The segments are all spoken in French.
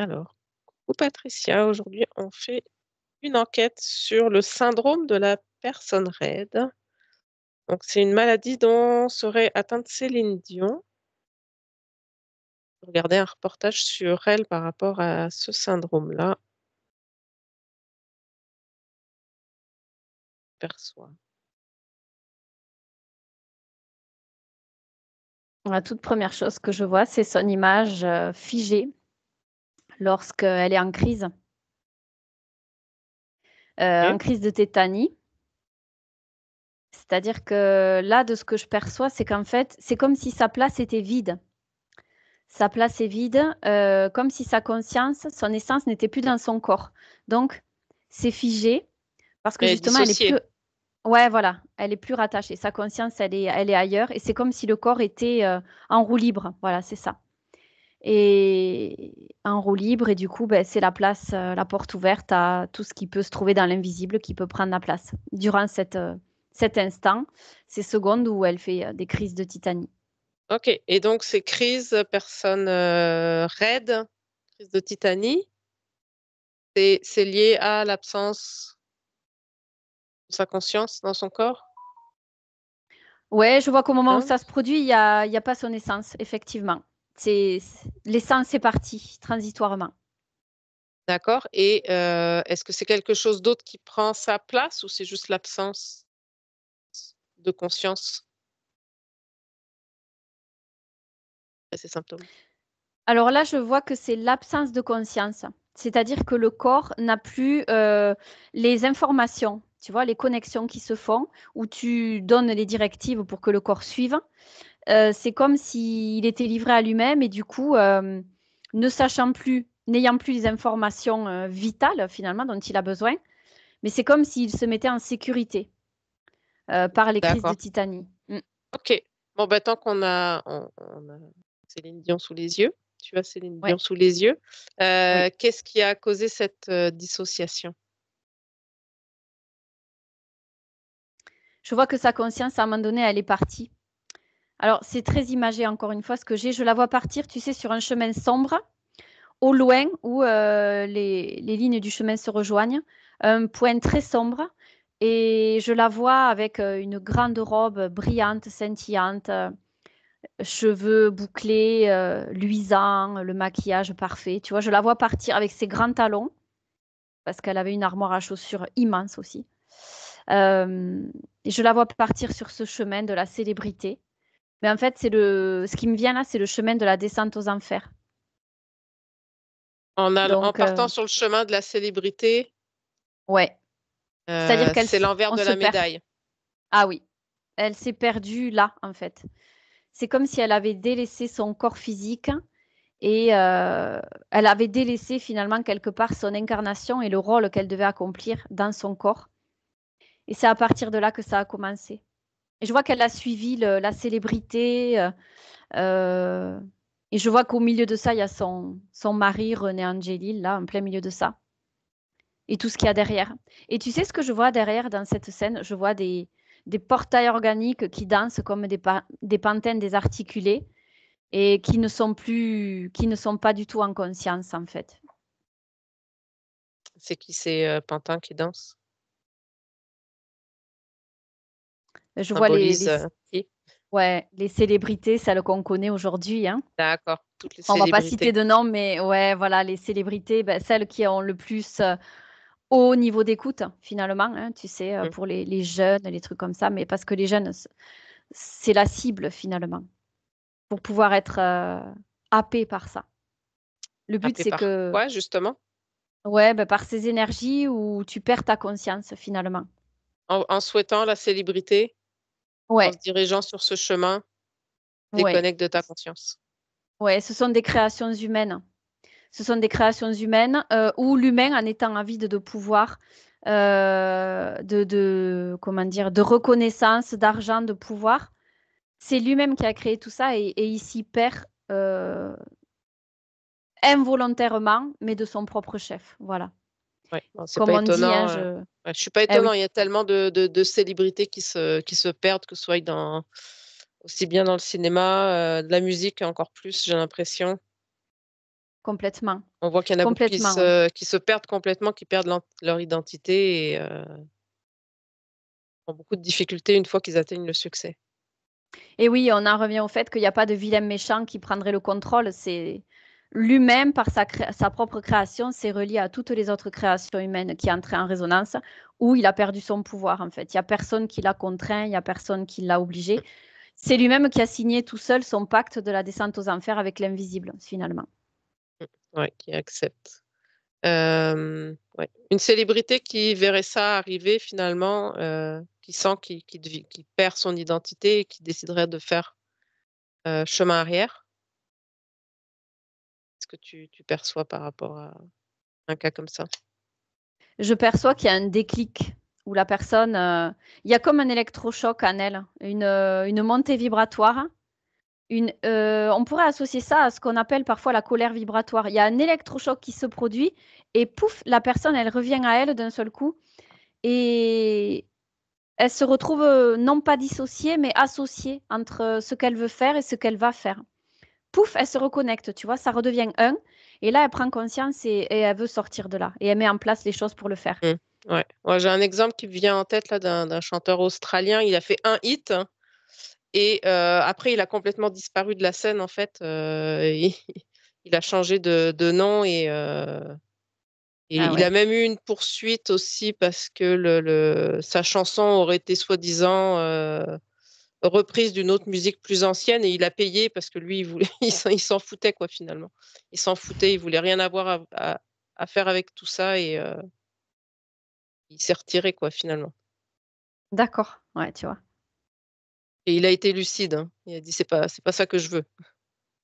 Alors, coucou Patricia, aujourd'hui on fait une enquête sur le syndrome de la personne raide. Donc, c'est une maladie dont serait atteinte Céline Dion. Regardez un reportage sur elle par rapport à ce syndrome-là. Perçoit. La toute première chose que je vois, c'est son image euh, figée lorsqu'elle est en crise. Euh, en crise de tétanie. C'est-à-dire que là, de ce que je perçois, c'est qu'en fait, c'est comme si sa place était vide. Sa place est vide, euh, comme si sa conscience, son essence n'était plus dans son corps. Donc, c'est figé parce que justement, elle est plus. Ouais, voilà, elle est plus rattachée. Sa conscience, elle est, elle est ailleurs et c'est comme si le corps était euh, en roue libre. Voilà, c'est ça et en roue libre. Et du coup, ben, c'est la place, euh, la porte ouverte à tout ce qui peut se trouver dans l'invisible, qui peut prendre la place durant cette, euh, cet instant, ces secondes où elle fait euh, des crises de titanie. Ok, et donc ces crises, personne raide, crise de titanie, c'est lié à l'absence de sa conscience dans son corps Ouais, je vois qu'au moment où ça se produit, il n'y a pas son essence, effectivement l'essence est partie transitoirement. D'accord. Et euh, est-ce que c'est quelque chose d'autre qui prend sa place ou c'est juste l'absence de conscience ces symptômes Alors là, je vois que c'est l'absence de conscience, c'est-à-dire que le corps n'a plus euh, les informations, tu vois, les connexions qui se font, où tu donnes les directives pour que le corps suive. Euh, c'est comme s'il était livré à lui-même et du coup, euh, ne sachant plus, n'ayant plus les informations euh, vitales finalement dont il a besoin, mais c'est comme s'il se mettait en sécurité par les crises de titanie. Mm. Ok. Bon, bah, tant qu'on a, Céline Dion sous les yeux, tu as Céline Dion sous les yeux, qu'est-ce qui a causé cette dissociation Je vois que sa conscience, à un moment donné, elle est partie. Alors, c'est très imagé, encore une fois, ce que j'ai. Je la vois partir, tu sais, sur un chemin sombre, au loin, où euh, les, lignes du chemin se rejoignent, un point très sombre. Et je la vois avec euh, une grande robe brillante, scintillante, cheveux bouclés, euh, luisants, le maquillage parfait. Tu vois, je la vois partir avec ses grands talons, parce qu'elle avait une armoire à chaussures immense aussi. je la vois partir sur ce chemin de la célébrité. Mais en fait, c'est le, ce qui me vient là, c'est le chemin de la descente aux enfers. En, euh, partant sur le chemin de la célébrité. Ouais. Euh, cest l'envers de la médaille. Ah oui. Elle s'est perdue là, en fait. C'est comme si elle avait délaissé son corps physique et euh, elle avait délaissé finalement quelque part son incarnation et le rôle qu'elle devait accomplir dans son corps. Et c'est à partir de là que ça a commencé. Et je vois qu'elle a suivi la célébrité. Euh, euh, et je vois qu'au milieu de ça, il y a son, son mari, René Angelil, là, en plein milieu de ça. Et tout ce qu'il y a derrière. Et tu sais ce que je vois derrière dans cette scène Je vois des, des portails organiques qui dansent comme des, des désarticulés et qui ne sont plus, qui ne sont pas du tout en conscience en fait. C'est qui ces euh, pantins qui dansent Je vois les, ouais, les célébrités, celles qu'on connaît aujourd'hui. Hein. D'accord. On ne va pas citer de nom, mais ouais, voilà, les célébrités, ben, celles qui ont le plus euh, haut niveau d'écoute, finalement, hein, tu sais, euh, mm. pour les, jeunes, les trucs comme ça, mais parce que les jeunes, c'est la cible, finalement, pour pouvoir être euh, happé par ça. Le but, c'est que. Ouais, justement. Ouais, ben, par ces énergies où tu perds ta conscience, finalement. en souhaitant la célébrité en se dirigeant sur ce chemin, déconnecte de ta conscience. Ouais, ce sont des créations humaines. Ce sont des créations humaines euh, où l'humain, en étant avide de pouvoir, euh, de, de, comment dire, de reconnaissance, d'argent, de pouvoir, c'est lui-même qui a créé tout ça et, et il s'y perd euh, involontairement, mais de son propre chef. Voilà c'est pas hein, étonnant. Euh, je... ne suis pas eh étonnant. Il y a tellement de, célébrités qui se, qui se perdent, que ce soit dans, aussi bien dans le cinéma, euh, de la musique encore plus, j'ai l'impression. Complètement. On voit qu'il y en a beaucoup qui se, perdent complètement, qui perdent leur identité et euh, ont beaucoup de difficultés une fois qu'ils atteignent le succès. Et oui, on en revient au fait qu'il n'y a pas de vilain méchant qui prendrait le contrôle. C'est lui-même, par sa, propre création, s'est relié à toutes les autres créations humaines qui entraient en résonance, où il a perdu son pouvoir, en fait. Il n'y a personne qui l'a contraint, il n'y a personne qui l'a obligé. C'est lui-même qui a signé tout seul son pacte de la descente aux enfers avec l'invisible, finalement. Mmh, oui, qui accepte. Euh, Une célébrité qui verrait ça arriver, finalement, euh, qui sent qu'il perd son identité et qui déciderait de faire euh, chemin arrière ce que tu, perçois par rapport à un cas comme ça Je perçois qu'il y a un déclic où la personne, euh, il y a comme un électrochoc en elle, une, euh, montée vibratoire. Euh, on pourrait associer ça à ce qu'on appelle parfois la colère vibratoire. Il y a un électrochoc qui se produit et pouf, la personne, elle revient à elle d'un seul coup et elle se retrouve non pas dissociée, mais associée entre ce qu'elle veut faire et ce qu'elle va faire pouf, elle se reconnecte, tu vois, ça redevient un. Et là, elle prend conscience et, elle veut sortir de là. Et elle met en place les choses pour le faire. Mmh, ouais. J'ai un exemple qui me vient en tête là d'un chanteur australien. Il a fait un hit. Hein, et euh, après, il a complètement disparu de la scène, en fait. Euh, il a changé de, nom et, euh, ah il a même eu une poursuite aussi parce que le, sa chanson aurait été soi-disant reprise d'une autre musique plus ancienne et il a payé parce que lui, il, voulait, il s'en foutait, quoi, finalement. Il s'en foutait, il voulait rien avoir à, faire avec tout ça et euh, il s'est retiré, quoi, finalement. D'accord, ouais, tu vois. Et il a été lucide. Hein. Il a dit c'est pas c'est pas ça que je veux.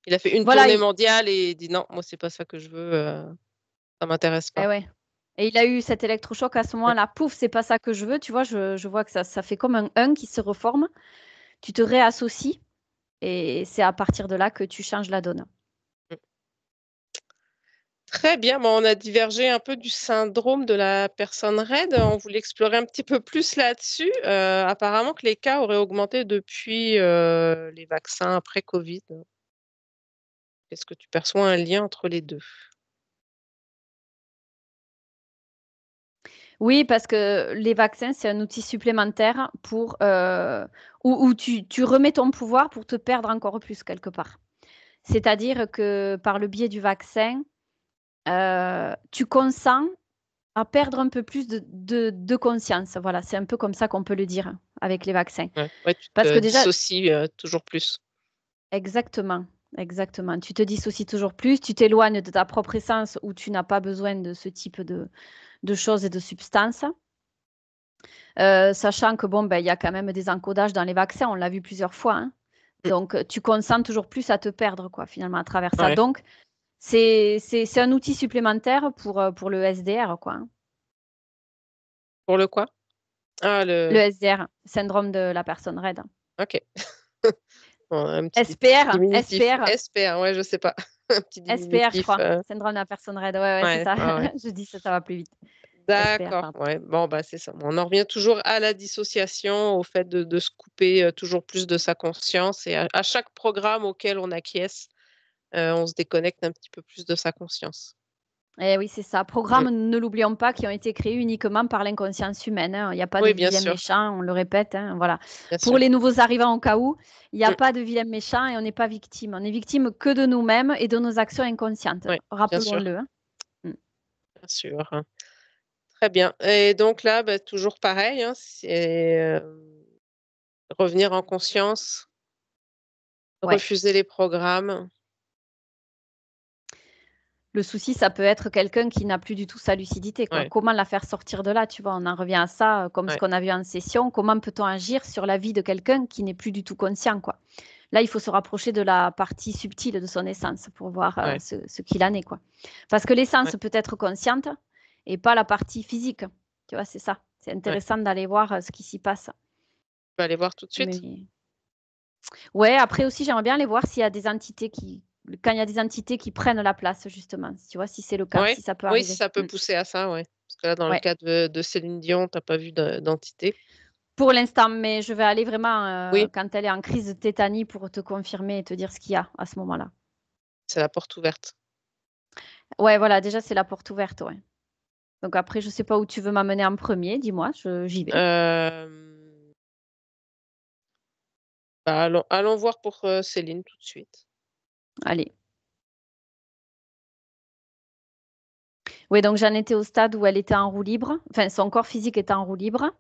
Il a fait une tournée mondiale et il dit non, moi c'est pas ça que je veux. Euh, ça m'intéresse pas. Et, eh ouais. et il a eu cet électrochoc à ce moment-là. Pouf, c'est pas ça que je veux. Tu vois, je, vois que ça, ça fait comme un 1 hum qui se reforme tu te réassocies et c'est à partir de là que tu changes la donne. Très bien, on a divergé un peu du syndrome de la personne raide. On voulait explorer un petit peu plus là-dessus. Euh, apparemment que les cas auraient augmenté depuis euh, les vaccins après Covid. Est-ce que tu perçois un lien entre les deux Oui, parce que les vaccins, c'est un outil supplémentaire pour euh, où, tu, remets ton pouvoir pour te perdre encore plus quelque part. C'est-à-dire que par le biais du vaccin, euh, tu consens à perdre un peu plus de, conscience. Voilà, c'est un peu comme ça qu'on peut le dire avec les vaccins. tu te dissocies euh, toujours plus. Exactement, exactement. Tu te dissocies toujours plus, tu t'éloignes de ta propre essence où tu n'as pas besoin de ce type de, de choses et de substances. Euh, sachant que bon, ben, il y a quand même des encodages dans les vaccins, on l'a vu plusieurs fois. Hein. Mm. Donc, euh, tu consens toujours plus à te perdre, quoi, finalement, à travers ça. Donc, c'est un outil supplémentaire pour, euh, pour le SDR, quoi. Hein. Pour le quoi ah, le... SDR, syndrome de la personne raide. Ok. SPR, SPR. SPR, ouais, je sais pas. SPR, je crois. Euh. Syndrome de la personne raide. Ouais, ouais, c'est ça. je dis ça, ça va plus vite. D'accord. Ouais. Bon, bah, c'est ça. On en revient toujours à la dissociation, au fait de, se couper euh, toujours plus de sa conscience. Et à, chaque programme auquel on acquiesce, euh, on se déconnecte un petit peu plus de sa conscience. Eh oui, c'est ça. Programmes, ne l'oublions pas, qui ont été créés uniquement par l'inconscience humaine. Hein. Il n'y a pas de vilain méchant, on le répète. Hein, voilà. Pour les nouveaux arrivants au cas où, il n'y a pas de vilain méchant et on n'est pas victime. On est victime que de nous-mêmes et de nos actions inconscientes. Rappelons-le. Hein. Mm. Bien sûr. Très bien. Et donc là, bah, toujours pareil, c'est euh, revenir en conscience, refuser les programmes. Le souci, ça peut être quelqu'un qui n'a plus du tout sa lucidité. Comment la faire sortir de là Tu vois, on en revient à ça, euh, comme ce qu'on a vu en session. Comment peut-on agir sur la vie de quelqu'un qui n'est plus du tout conscient quoi Là, il faut se rapprocher de la partie subtile de son essence pour voir euh, ce, qu'il en est. Parce que l'essence peut être consciente et pas la partie physique. Tu vois, c'est ça. C'est intéressant d'aller voir euh, ce qui s'y passe. Tu peux aller voir tout de suite. Oui, Ouais, après aussi, j'aimerais bien aller voir s'il y a des entités qui, quand il y a des entités qui prennent la place, justement. Tu vois, si c'est le cas, si ça peut arriver. Oui, si ça peut mm. pousser à ça, oui. Parce que là, dans le cas de, Céline Dion, tu n'as pas vu d'entité. Pour l'instant, mais je vais aller vraiment euh, quand elle est en crise de tétanie pour te confirmer et te dire ce qu'il y a à ce moment-là. C'est la porte ouverte. Ouais, voilà, déjà, c'est la porte ouverte, ouais. Donc après, je ne sais pas où tu veux m'amener en premier, dis-moi, j'y vais. Euh, bah, allons, voir pour euh, Céline tout de suite. Allez. Oui, donc j'en étais au stade où elle était en roue libre, enfin son corps physique était en roue libre.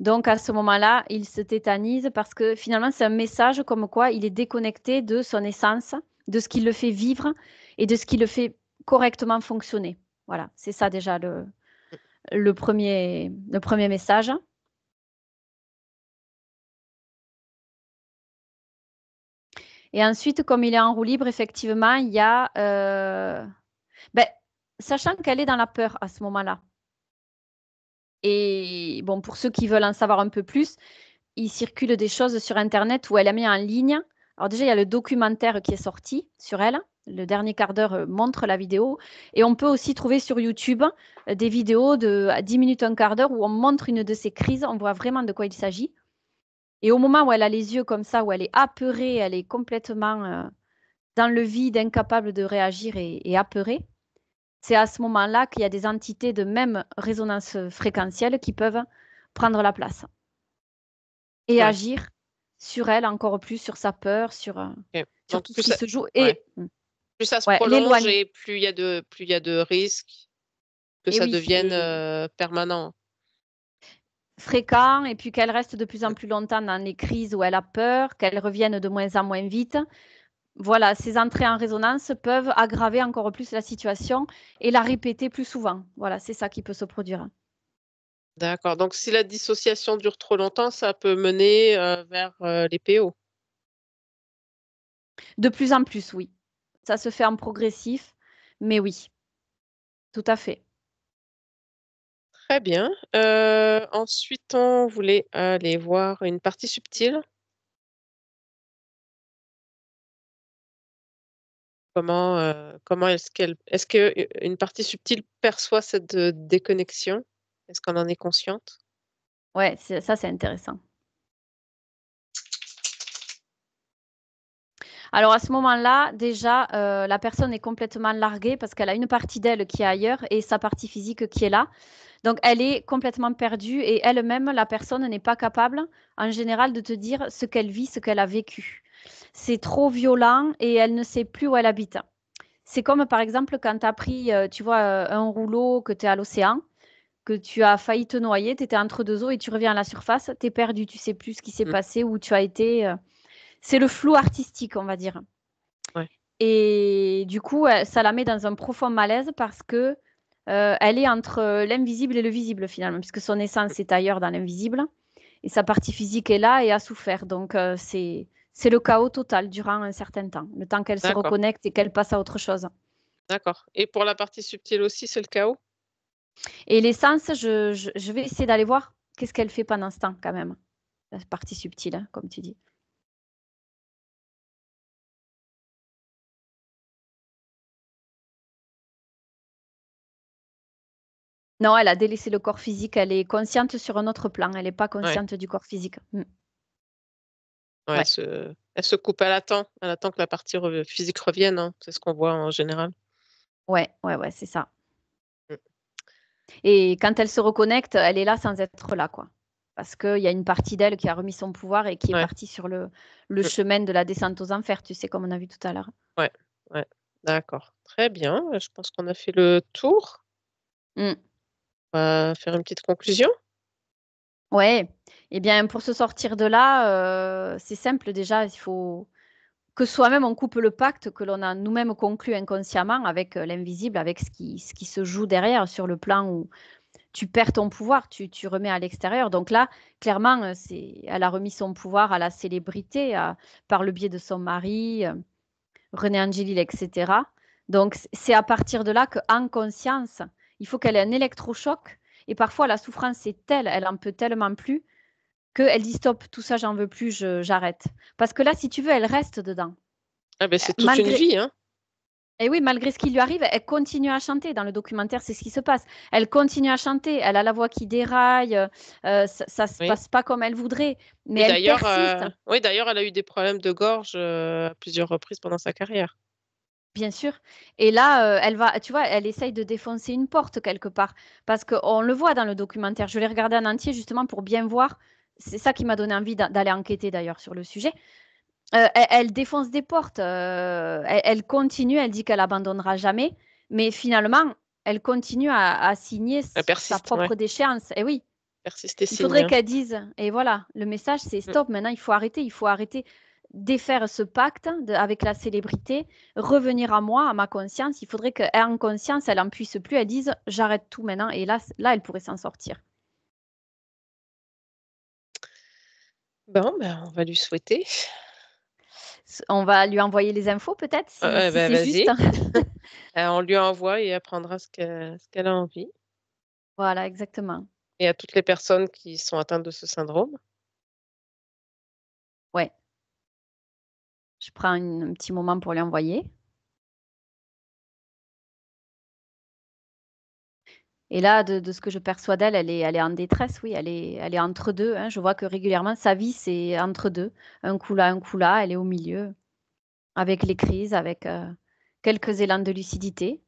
Donc à ce moment-là, il se tétanise parce que finalement c'est un message comme quoi il est déconnecté de son essence, de ce qui le fait vivre et de ce qui le fait correctement fonctionner. Voilà, c'est ça déjà le, le, premier, le premier message. Et ensuite, comme il est en roue libre, effectivement, il y a. Euh, ben, sachant qu'elle est dans la peur à ce moment-là. Et bon, pour ceux qui veulent en savoir un peu plus, il circule des choses sur Internet où elle a mis en ligne. Alors, déjà, il y a le documentaire qui est sorti sur elle. Le dernier quart d'heure euh, montre la vidéo. Et on peut aussi trouver sur YouTube euh, des vidéos de 10 minutes, un quart d'heure où on montre une de ces crises. On voit vraiment de quoi il s'agit. Et au moment où elle a les yeux comme ça, où elle est apeurée, elle est complètement euh, dans le vide, incapable de réagir et, apeurée, c'est à ce moment-là qu'il y a des entités de même résonance fréquentielle qui peuvent prendre la place et agir sur elle encore plus, sur sa peur, sur, euh, tout ce qui se joue. Et mmh. plus ça se prolonge et plus il y a de risques que ça devienne euh, permanent fréquent et puis qu'elle reste de plus en plus longtemps dans les crises où elle a peur, qu'elle revienne de moins en moins vite. Voilà, ces entrées en résonance peuvent aggraver encore plus la situation et la répéter plus souvent. Voilà, c'est ça qui peut se produire. D'accord. Donc, si la dissociation dure trop longtemps, ça peut mener euh, vers euh, les PO. De plus en plus, oui. Ça se fait en progressif, mais oui, tout à fait. Très bien. Euh, ensuite, on voulait aller voir une partie subtile. Comment, euh, comment est-ce qu'elle, est-ce qu'une partie subtile perçoit cette euh, déconnexion Est-ce qu'on en est consciente Oui, ça c'est intéressant. Alors à ce moment-là, déjà, euh, la personne est complètement larguée parce qu'elle a une partie d'elle qui est ailleurs et sa partie physique qui est là. Donc elle est complètement perdue et elle-même, la personne n'est pas capable en général de te dire ce qu'elle vit, ce qu'elle a vécu. C'est trop violent et elle ne sait plus où elle habite. C'est comme par exemple quand tu as pris, euh, tu vois, euh, un rouleau que tu es à l'océan que tu as failli te noyer, tu étais entre deux eaux et tu reviens à la surface, tu es perdu, tu sais plus ce qui s'est mmh. passé, où tu as été c'est le flou artistique, on va dire. Et du coup, ça la met dans un profond malaise parce que euh, elle est entre euh, l'invisible et le visible finalement, puisque son essence est ailleurs dans l'invisible et sa partie physique est là et a souffert. Donc euh, c'est c'est le chaos total durant un certain temps, le temps qu'elle se reconnecte et qu'elle passe à autre chose. D'accord. Et pour la partie subtile aussi, c'est le chaos. Et l'essence, je, vais essayer d'aller voir qu'est-ce qu'elle fait pendant ce temps quand même, la partie subtile, hein, comme tu dis. Non, elle a délaissé le corps physique, elle est consciente sur un autre plan, elle n'est pas consciente du corps physique. Mm. Elle, se, coupe à coupe, elle attend, elle attend que la partie physique revienne, hein. c'est ce qu'on voit en général. Ouais, ouais, ouais, c'est ça. Mm. Et quand elle se reconnecte, elle est là sans être là, quoi. Parce qu'il y a une partie d'elle qui a remis son pouvoir et qui est partie sur le, mm. chemin de la descente aux enfers, tu sais, comme on a vu tout à l'heure. Ouais, ouais, d'accord. Très bien, je pense qu'on a fait le tour faire une petite conclusion. Ouais. et eh bien, pour se sortir de là, euh, c'est simple déjà. Il faut que soi-même on coupe le pacte que l'on a nous-mêmes conclu inconsciemment avec euh, l'invisible, avec ce qui, ce qui se joue derrière sur le plan où tu perds ton pouvoir, tu, tu remets à l'extérieur. Donc là, clairement, euh, c'est, elle a remis son pouvoir à la célébrité par le biais de son mari, René Angélil, etc. Donc c'est à partir de là qu'en conscience, il faut qu'elle ait un électrochoc. Et parfois, la souffrance est telle, elle en peut tellement plus, qu'elle dit stop, tout ça, j'en veux plus, j'arrête. Parce que là, si tu veux, elle reste dedans. Ah ben, c'est toute une vie, hein. Et eh oui, malgré ce qui lui arrive, elle continue à chanter. Dans le documentaire, c'est ce qui se passe. Elle continue à chanter. Elle a la voix qui déraille. Euh, ça ne se passe pas comme elle voudrait. Mais elle persiste. Euh, oui, d'ailleurs, elle a eu des problèmes de gorge euh, à plusieurs reprises pendant sa carrière. Bien sûr. Et là, euh, elle va, tu vois, elle essaye de défoncer une porte quelque part. Parce qu'on le voit dans le documentaire. Je l'ai regardé en entier justement pour bien voir. C'est ça qui m'a donné envie d'aller enquêter d'ailleurs sur le sujet. Euh, e-, elle, défonce des portes. Euh, e-, elle, continue, elle dit qu'elle abandonnera jamais. Mais finalement, elle continue à, signer sa propre déchéance. Et oui. il faudrait hein. qu'elle dise, et voilà, le message c'est mm. stop, maintenant il faut arrêter, il faut arrêter défaire ce pacte hein, avec la célébrité, revenir à moi, à ma conscience. Il faudrait qu'en conscience, elle n'en puisse plus, elle dise j'arrête tout maintenant. Et là, là elle pourrait s'en sortir. Bon, ben, on va lui souhaiter. On va lui envoyer les infos peut-être on lui envoie et apprendra ce qu'elle a envie. Voilà, exactement. Et à toutes les personnes qui sont atteintes de ce syndrome. Ouais. Je prends un petit moment pour l'envoyer. Et là, de, ce que je perçois d'elle, elle est, elle est en détresse, oui, elle est, elle est entre deux. Hein. Je vois que régulièrement, sa vie, c'est entre deux. Un coup là, un coup là, elle est au milieu, avec les crises, avec euh, quelques élans de lucidité,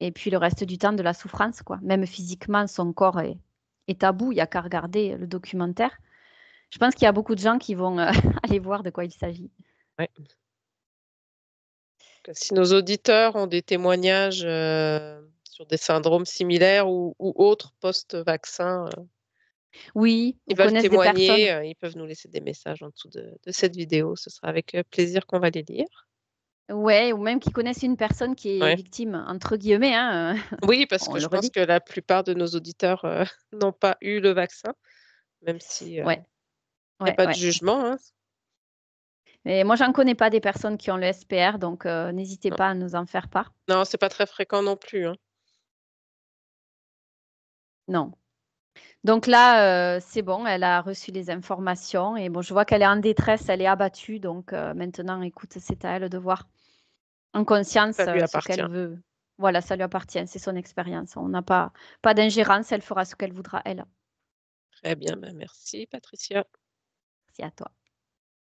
et puis le reste du temps de la souffrance, quoi. Même physiquement, son corps est, est tabou, il n'y a qu'à regarder le documentaire. Je pense qu'il y a beaucoup de gens qui vont euh, aller voir de quoi il s'agit. Si nos auditeurs ont des témoignages euh, sur des syndromes similaires ou, autres post-vaccin, euh, oui, ils peuvent témoigner, euh, ils peuvent nous laisser des messages en dessous de, cette vidéo. Ce sera avec plaisir qu'on va les lire. Ouais, ou même qu'ils connaissent une personne qui est victime, entre guillemets. Hein, oui, parce que je pense que la plupart de nos auditeurs n'ont pas eu le vaccin, même si il n'y a pas de jugement. Hein. Et moi, j'en connais pas des personnes qui ont le SPR, donc euh, n'hésitez pas à nous en faire part. Non, c'est pas très fréquent non plus. Hein. Non. Donc là, euh, c'est bon, elle a reçu les informations et bon, je vois qu'elle est en détresse, elle est abattue, donc euh, maintenant, écoute, c'est à elle de voir en conscience ce qu'elle veut. Voilà, ça lui appartient, c'est son expérience. On n'a pas, pas d'ingérence, elle fera ce qu'elle voudra, elle. Très bien, ben, merci Patricia. Merci à toi.